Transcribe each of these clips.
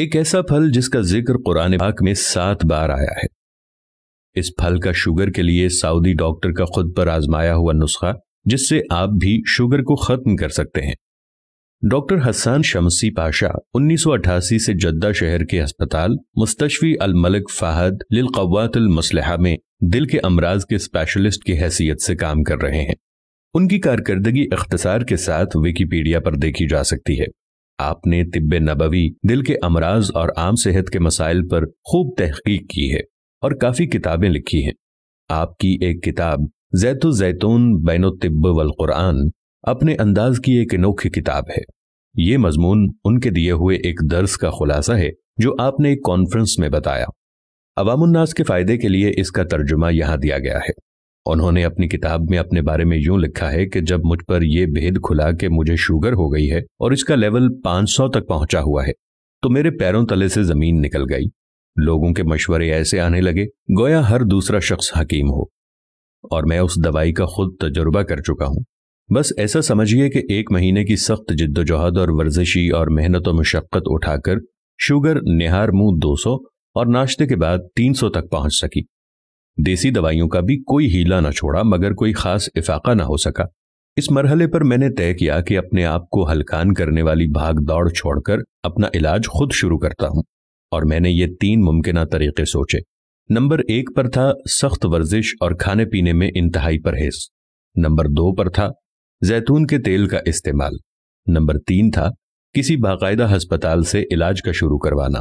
एक ऐसा फल जिसका जिक्र कुरान पाक में सात बार आया है इस फल का शुगर के लिए सऊदी डॉक्टर का खुद पर आजमाया हुआ नुस्खा जिससे आप भी शुगर को खत्म कर सकते हैं डॉक्टर हसन शमसी पाशा 1988 से जद्दा शहर के अस्पताल मुस्तशफी अल मलिक फाहद लिलकवातल मसलहा में दिल के अमराज के स्पेशलिस्ट की हैसियत से काम कर रहे हैं उनकी कारकर्दगी इख्तसार के साथ विकीपीडिया पर देखी जा सकती है आपने तिब्ब नबवी दिल के अमराज और आम सेहत के मसाइल पर खूब तहकीक की है और काफ़ी किताबें लिखी हैं आपकी एक किताब जैतु जैतून बैन तिब्ब वल कुरान अपने अंदाज की एक अनोखी किताब है ये मजमून उनके दिए हुए एक दर्स का खुलासा है जो आपने एक कॉन्फ्रेंस में बताया अवामन्नास के फ़ायदे के लिए इसका तर्जुमा यहाँ दिया गया है उन्होंने अपनी किताब में अपने बारे में यूं लिखा है कि जब मुझ पर यह भेद खुला कि मुझे शुगर हो गई है और इसका लेवल 500 तक पहुंचा हुआ है तो मेरे पैरों तले से जमीन निकल गई लोगों के मशवरे ऐसे आने लगे गोया हर दूसरा शख्स हकीम हो और मैं उस दवाई का खुद तजुर्बा कर चुका हूं बस ऐसा समझिए कि एक महीने की सख्त जिद्दोजहद और वर्जिशी और मेहनत और मशक्क़त उठाकर शुगर निहार मुंह 200 और नाश्ते के बाद 300 तक पहुंच सकी देसी दवाइयों का भी कोई हीला ना छोड़ा मगर कोई खास इफाका ना हो सका इस मरहले पर मैंने तय किया कि अपने आप को हलकान करने वाली भाग दौड़ छोड़कर अपना इलाज खुद शुरू करता हूं और मैंने ये तीन मुमकिन तरीके सोचे नंबर एक पर था सख्त वर्जिश और खाने पीने में इंतहाई परहेज नंबर दो पर था जैतून के तेल का इस्तेमाल नंबर तीन था किसी बाकायदा हस्पताल से इलाज का शुरू करवाना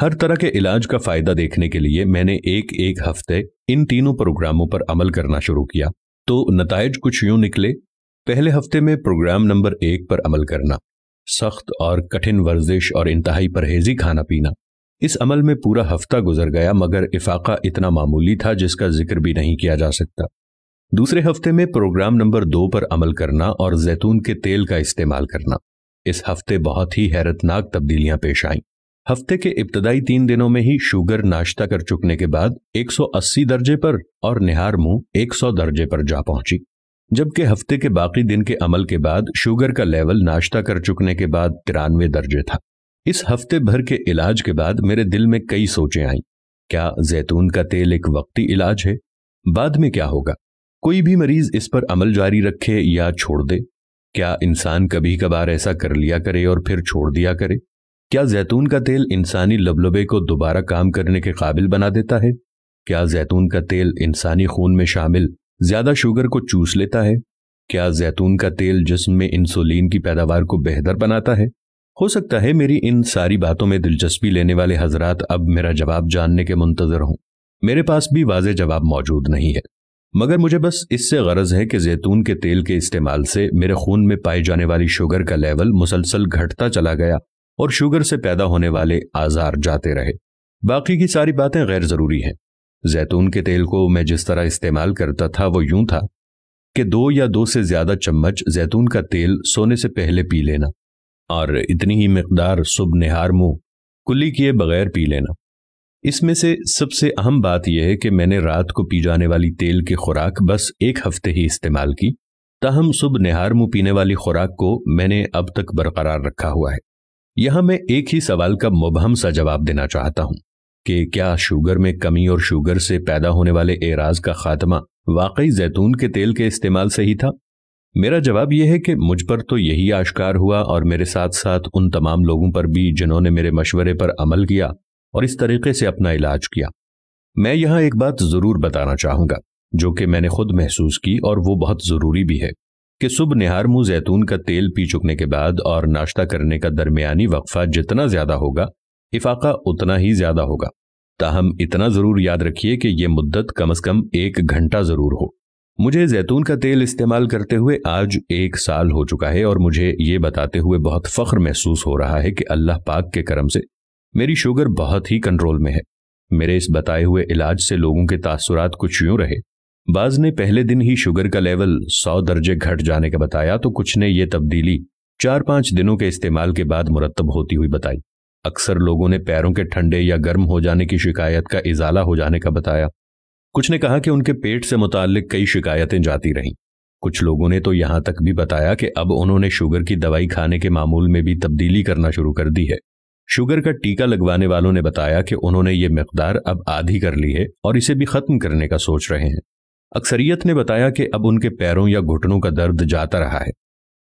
हर तरह के इलाज का फायदा देखने के लिए मैंने एक एक हफ्ते इन तीनों प्रोग्रामों पर अमल करना शुरू किया तो नतज कुछ यूं निकले पहले हफ्ते में प्रोग्राम नंबर एक पर अमल करना सख्त और कठिन वर्जिश और इंतहाई परहेजी खाना पीना इस अमल में पूरा हफ्ता गुजर गया मगर इफाका इतना मामूली था जिसका जिक्र भी नहीं किया जा सकता दूसरे हफ्ते में प्रोग्राम नंबर दो पर अमल करना और जैतून के तेल का इस्तेमाल करना इस हफ्ते बहुत ही हैरतनाक तब्दीलियां पेश आईं हफ्ते के इब्तदाई तीन दिनों में ही शुगर नाश्ता कर चुकने के बाद 180 दर्जे पर और निहार मुंह 100 दर्जे पर जा पहुंची जबकि हफ्ते के बाकी दिन के अमल के बाद शुगर का लेवल नाश्ता कर चुकने के बाद तिरानवे दर्जे था इस हफ्ते भर के इलाज के बाद मेरे दिल में कई सोचें आईं क्या जैतून का तेल एक वक्ती इलाज है बाद में क्या होगा कोई भी मरीज इस पर अमल जारी रखे या छोड़ दे क्या इंसान कभी कभार ऐसा कर लिया करे और फिर छोड़ दिया करे क्या जैतून का तेल इंसानी लबलबे को दोबारा काम करने के काबिल बना देता है क्या जैतून का तेल इंसानी खून में शामिल ज्यादा शुगर को चूस लेता है क्या जैतून का तेल जिसम में इंसुलिन की पैदावार को बेहतर बनाता है हो सकता है मेरी इन सारी बातों में दिलचस्पी लेने वाले हजरात अब मेरा जवाब जानने के मुंतजर हों मेरे पास भी वाज जवाब मौजूद नहीं है मगर मुझे बस इससे गरज है कि जैतून के तेल के इस्तेमाल से मेरे खून में पाई जाने वाली शुगर का लेवल मुसलसल घटता चला गया और शुगर से पैदा होने वाले आजार जाते रहे बाकी की सारी बातें गैर जरूरी हैं जैतून के तेल को मैं जिस तरह इस्तेमाल करता था वो यूं था कि दो या दो से ज्यादा चम्मच जैतून का तेल सोने से पहले पी लेना और इतनी ही मकदार सुबह नहार मुंह कुल्ली किए बगैर पी लेना इसमें से सबसे अहम बात यह है कि मैंने रात को पी जाने वाली तेल की खुराक बस एक हफ्ते ही इस्तेमाल की ताहम सुबह नहार मुंह पीने वाली खुराक को मैंने अब तक बरकरार रखा हुआ है यहां मैं एक ही सवाल का मुबहम सा जवाब देना चाहता हूं कि क्या शुगर में कमी और शुगर से पैदा होने वाले एराज का खात्मा वाकई जैतून के तेल के इस्तेमाल से ही था मेरा जवाब यह है कि मुझ पर तो यही आश्कार हुआ और मेरे साथ साथ उन तमाम लोगों पर भी जिन्होंने मेरे मशवरे पर अमल किया और इस तरीके से अपना इलाज किया मैं यहां एक बात जरूर बताना चाहूंगा जो कि मैंने खुद महसूस की और वो बहुत जरूरी भी है कि सुबह निहार मुंह जैतून का तेल पी चुकने के बाद और नाश्ता करने का दरमियानी वक्फा जितना ज्यादा होगा इफाका उतना ही ज्यादा होगा ताहम इतना जरूर याद रखिए कि यह मुद्दत कम अज कम एक घंटा जरूर हो मुझे जैतून का तेल इस्तेमाल करते हुए आज एक साल हो चुका है और मुझे ये बताते हुए बहुत फख्र महसूस हो रहा है कि अल्लाह पाक के करम से मेरी शुगर बहुत ही कंट्रोल में है मेरे इस बताए हुए इलाज से लोगों के तासुरात कुछ यूं रहे बाज ने पहले दिन ही शुगर का लेवल सौ दर्जे घट जाने का बताया तो कुछ ने यह तब्दीली चार पांच दिनों के इस्तेमाल के बाद मुरतब होती हुई बताई अक्सर लोगों ने पैरों के ठंडे या गर्म हो जाने की शिकायत का इजाला हो जाने का बताया कुछ ने कहा कि उनके पेट से मुतालिक कई शिकायतें जाती रहीं कुछ लोगों ने तो यहां तक भी बताया कि अब उन्होंने शुगर की दवाई खाने के मामूल में भी तब्दीली करना शुरू कर दी है शुगर का टीका लगवाने वालों ने बताया कि उन्होंने ये मकदार अब आधी कर ली है और इसे भी खत्म करने का सोच रहे हैं अक्सरियत ने बताया कि अब उनके पैरों या घुटनों का दर्द जाता रहा है